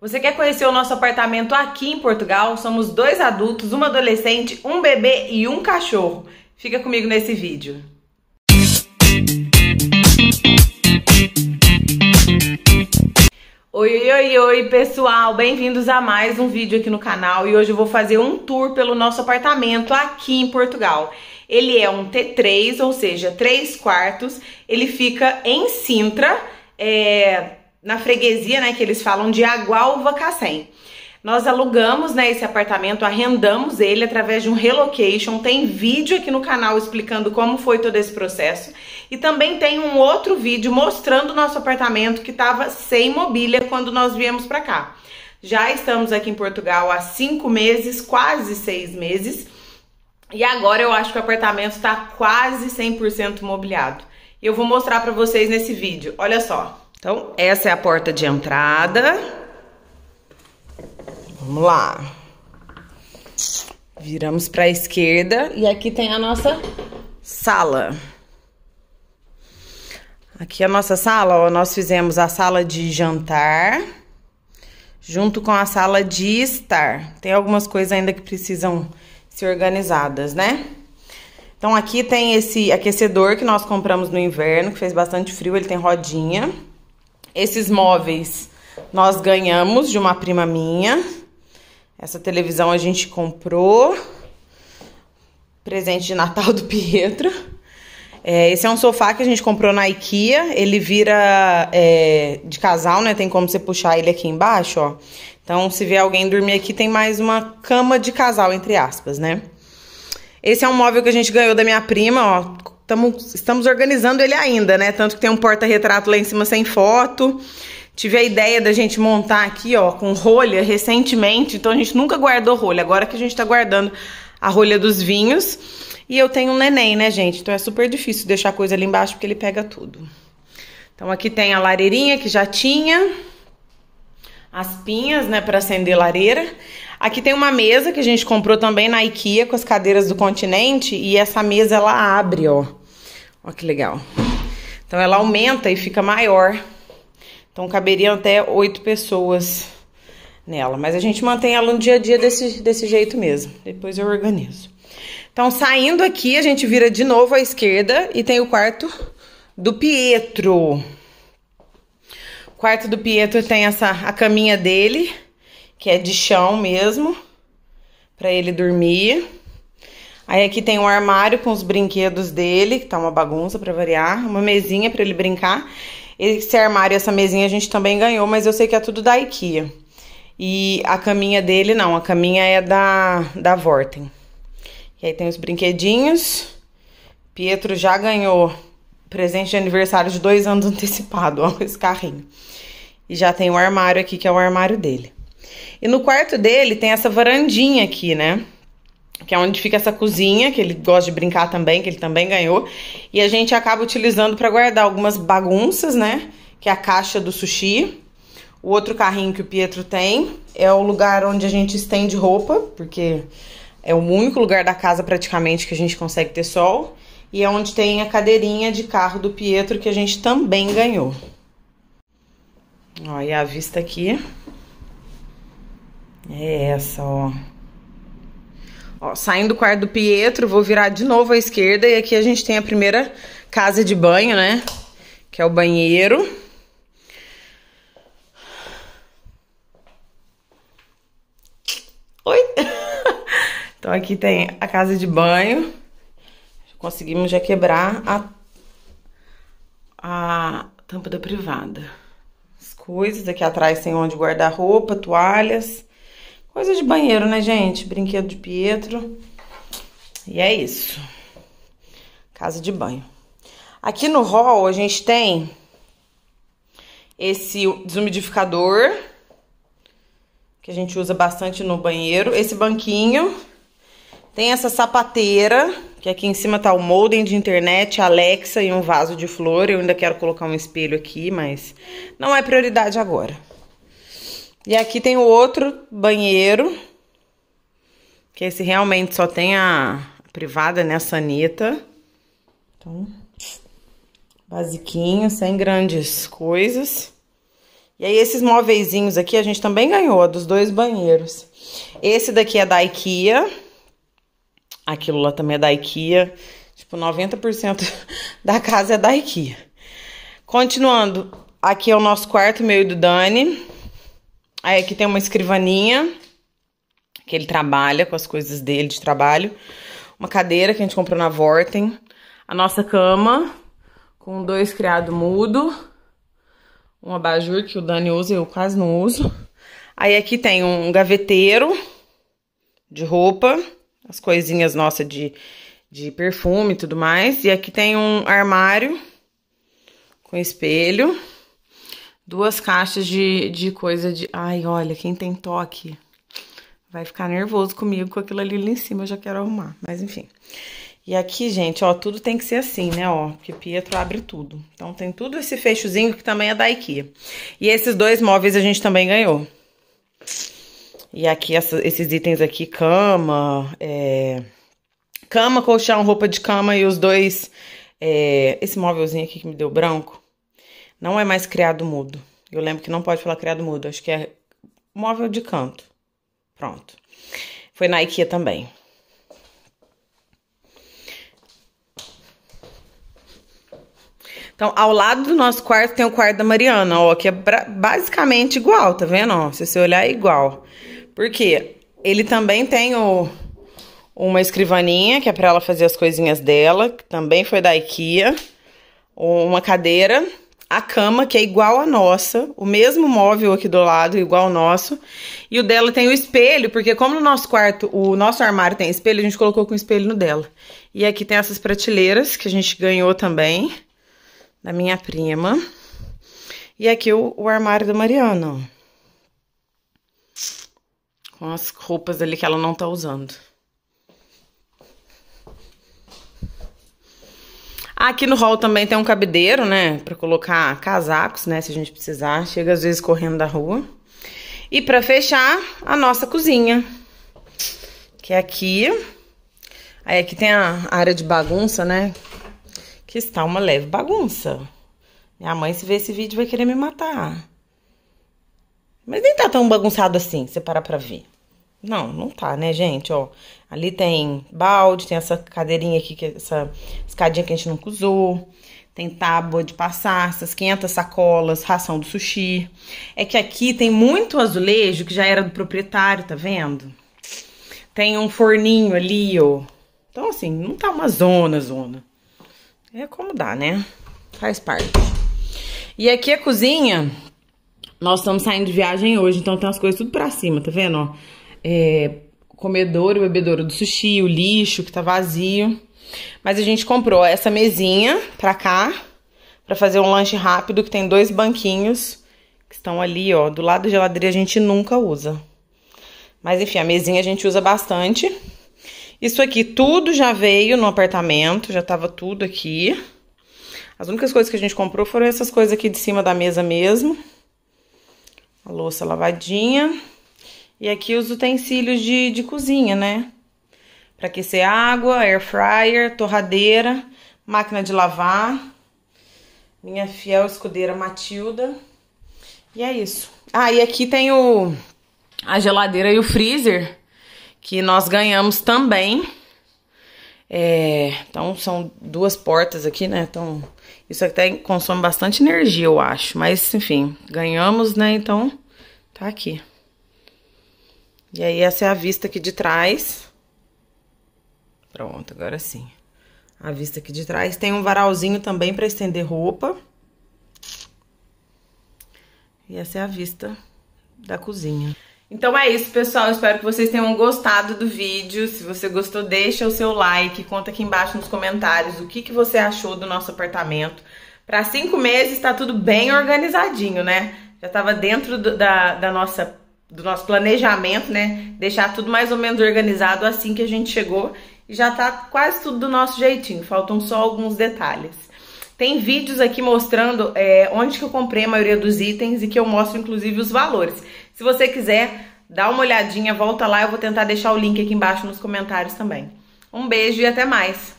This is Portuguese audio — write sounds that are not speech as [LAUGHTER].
Você quer conhecer o nosso apartamento aqui em Portugal? Somos dois adultos, uma adolescente, um bebê e um cachorro. Fica comigo nesse vídeo. Oi, oi, oi, oi, pessoal! Bem-vindos a mais um vídeo aqui no canal e hoje eu vou fazer um tour pelo nosso apartamento aqui em Portugal. Ele é um T3, ou seja, três quartos, ele fica em Sintra, é, na freguesia, né, que eles falam de Agualva Cassem. Nós alugamos, né, esse apartamento, arrendamos ele através de um relocation. Tem vídeo aqui no canal explicando como foi todo esse processo. E também tem um outro vídeo mostrando o nosso apartamento que estava sem mobília quando nós viemos para cá. Já estamos aqui em Portugal há cinco meses, quase seis meses. E agora eu acho que o apartamento está quase 100% mobiliado. Eu vou mostrar para vocês nesse vídeo. Olha só. Então, essa é a porta de entrada. Vamos lá. Viramos para a esquerda e aqui tem a nossa sala. Aqui é a nossa sala, ó, nós fizemos a sala de jantar junto com a sala de estar. Tem algumas coisas ainda que precisam ser organizadas, né? Então aqui tem esse aquecedor que nós compramos no inverno, que fez bastante frio, ele tem rodinha. Esses móveis nós ganhamos de uma prima minha. Essa televisão a gente comprou. Presente de Natal do Pietro. É, esse é um sofá que a gente comprou na IKEA. Ele vira é, de casal, né? Tem como você puxar ele aqui embaixo, ó. Então, se vê alguém dormir aqui, tem mais uma cama de casal, entre aspas, né? Esse é um móvel que a gente ganhou da minha prima, ó tamo, estamos organizando ele ainda, né? Tanto que tem um porta-retrato lá em cima sem foto. Tive a ideia da gente montar aqui, ó, com rolha recentemente. Então a gente nunca guardou rolha. Agora que a gente tá guardando a rolha dos vinhos. E eu tenho um neném, né, gente? Então é super difícil deixar coisa ali embaixo porque ele pega tudo. Então aqui tem a lareirinha que já tinha. As pinhas, né, para acender lareira. Aqui tem uma mesa que a gente comprou também na IKEA com as cadeiras do continente e essa mesa ela abre, ó. Ó que legal. Então ela aumenta e fica maior. Então caberiam até oito pessoas nela, mas a gente mantém ela no dia a dia desse, desse jeito mesmo. Depois eu organizo. Então saindo aqui, a gente vira de novo à esquerda e tem o quarto do Pietro. O quarto do Pietro tem essa a caminha dele que é de chão mesmo, para ele dormir. Aí aqui tem um armário com os brinquedos dele, que tá uma bagunça para variar, uma mesinha para ele brincar. Esse armário, e essa mesinha a gente também ganhou, mas eu sei que é tudo da IKEA. E a caminha dele não, a caminha é da da Vorten. E aí tem os brinquedinhos. Pietro já ganhou presente de aniversário de dois anos [LAUGHS] antecipado, ó, esse carrinho. E já tem o armário aqui, que é o armário dele. E no quarto dele tem essa varandinha aqui, né? Que é onde fica essa cozinha, que ele gosta de brincar também, que ele também ganhou. E a gente acaba utilizando para guardar algumas bagunças, né? Que é a caixa do sushi. O outro carrinho que o Pietro tem é o lugar onde a gente estende roupa, porque é o único lugar da casa praticamente que a gente consegue ter sol. E é onde tem a cadeirinha de carro do Pietro que a gente também ganhou. Olha a vista aqui. É essa, ó. Ó, saindo do quarto do Pietro, vou virar de novo à esquerda e aqui a gente tem a primeira casa de banho, né? Que é o banheiro. Oi! [LAUGHS] então aqui tem a casa de banho. Conseguimos já quebrar a, a tampa da privada. As coisas, aqui atrás tem onde guardar roupa, toalhas. Coisa de banheiro, né, gente? Brinquedo de Pietro. E é isso. Casa de banho. Aqui no hall a gente tem esse desumidificador que a gente usa bastante no banheiro, esse banquinho, tem essa sapateira, que aqui em cima tá o modem de internet, Alexa e um vaso de flor. Eu ainda quero colocar um espelho aqui, mas não é prioridade agora. E aqui tem o outro banheiro, que esse realmente só tem a privada, né, a sanita. Então, basiquinho, sem grandes coisas. E aí esses móveizinhos aqui a gente também ganhou, dos dois banheiros. Esse daqui é da IKEA. Aquilo lá também é da IKEA. Tipo, 90% [LAUGHS] da casa é da IKEA. Continuando, aqui é o nosso quarto, meu e do Dani. Aí aqui tem uma escrivaninha, que ele trabalha com as coisas dele de trabalho. Uma cadeira que a gente comprou na Vorten. A nossa cama, com dois criados mudo. Um abajur que o Dani usa e eu quase não uso. Aí aqui tem um gaveteiro de roupa, as coisinhas nossas de, de perfume e tudo mais. E aqui tem um armário com espelho duas caixas de, de coisa de. Ai, olha, quem tem toque vai ficar nervoso comigo com aquilo ali lá em cima, eu já quero arrumar. Mas enfim. E aqui, gente, ó, tudo tem que ser assim, né, ó, porque Pietro abre tudo. Então tem tudo esse fechozinho que também é da IKEA. E esses dois móveis a gente também ganhou. E aqui essa, esses itens aqui, cama, é, cama, colchão, roupa de cama e os dois, é, esse móvelzinho aqui que me deu branco, não é mais criado mudo. Eu lembro que não pode falar criado mudo, acho que é móvel de canto. Pronto. Foi na IKEA também. Então, ao lado do nosso quarto tem o quarto da Mariana, ó, que é basicamente igual, tá vendo? Ó, se você olhar, é igual. Por quê? Ele também tem o, uma escrivaninha, que é para ela fazer as coisinhas dela, que também foi da IKEA, uma cadeira a cama, que é igual a nossa, o mesmo móvel aqui do lado, igual ao nosso. E o dela tem o espelho, porque como no nosso quarto, o nosso armário tem espelho, a gente colocou com espelho no dela. E aqui tem essas prateleiras que a gente ganhou também, da minha prima. E aqui o, o armário da Mariana, ó. Com as roupas ali que ela não tá usando. Aqui no hall também tem um cabideiro, né? Pra colocar casacos, né? Se a gente precisar. Chega às vezes correndo da rua. E pra fechar, a nossa cozinha. Que é aqui. Aí aqui tem a área de bagunça, né? Que está uma leve bagunça. Minha mãe, se ver esse vídeo, vai querer me matar. Mas nem tá tão bagunçado assim, se parar pra ver. Não, não tá, né, gente? Ó, ali tem balde, tem essa cadeirinha aqui, que é essa escadinha que a gente nunca usou. Tem tábua de passar, essas 500 sacolas, ração do sushi. É que aqui tem muito azulejo que já era do proprietário, tá vendo? Tem um forninho ali, ó. Então, assim, não tá uma zona, zona. É como dá, né? Faz parte. E aqui a cozinha. Nós estamos saindo de viagem hoje, então tem as coisas tudo pra cima, tá vendo, ó? é, comedouro, o bebedouro do sushi, o lixo que tá vazio. Mas a gente comprou essa mesinha pra cá, pra fazer um lanche rápido, que tem dois banquinhos que estão ali, ó. Do lado da geladeira a gente nunca usa. Mas enfim, a mesinha a gente usa bastante. Isso aqui tudo já veio no apartamento, já tava tudo aqui. As únicas coisas que a gente comprou foram essas coisas aqui de cima da mesa mesmo. A louça lavadinha. E aqui os utensílios de, de cozinha, né? Para aquecer água, air fryer, torradeira, máquina de lavar, minha fiel escudeira Matilda. E é isso. Ah, e aqui tem o, a geladeira e o freezer que nós ganhamos também. É, então são duas portas aqui, né? Então isso até consome bastante energia, eu acho. Mas enfim, ganhamos, né? Então tá aqui. E aí, essa é a vista aqui de trás. Pronto, agora sim. A vista aqui de trás. Tem um varalzinho também para estender roupa. E essa é a vista da cozinha. Então é isso, pessoal. Eu espero que vocês tenham gostado do vídeo. Se você gostou, deixa o seu like. Conta aqui embaixo nos comentários o que, que você achou do nosso apartamento. Para cinco meses está tudo bem organizadinho, né? Já estava dentro do, da, da nossa do nosso planejamento, né? Deixar tudo mais ou menos organizado assim que a gente chegou. E já tá quase tudo do nosso jeitinho, faltam só alguns detalhes. Tem vídeos aqui mostrando é, onde que eu comprei a maioria dos itens e que eu mostro inclusive os valores. Se você quiser, dá uma olhadinha, volta lá, eu vou tentar deixar o link aqui embaixo nos comentários também. Um beijo e até mais!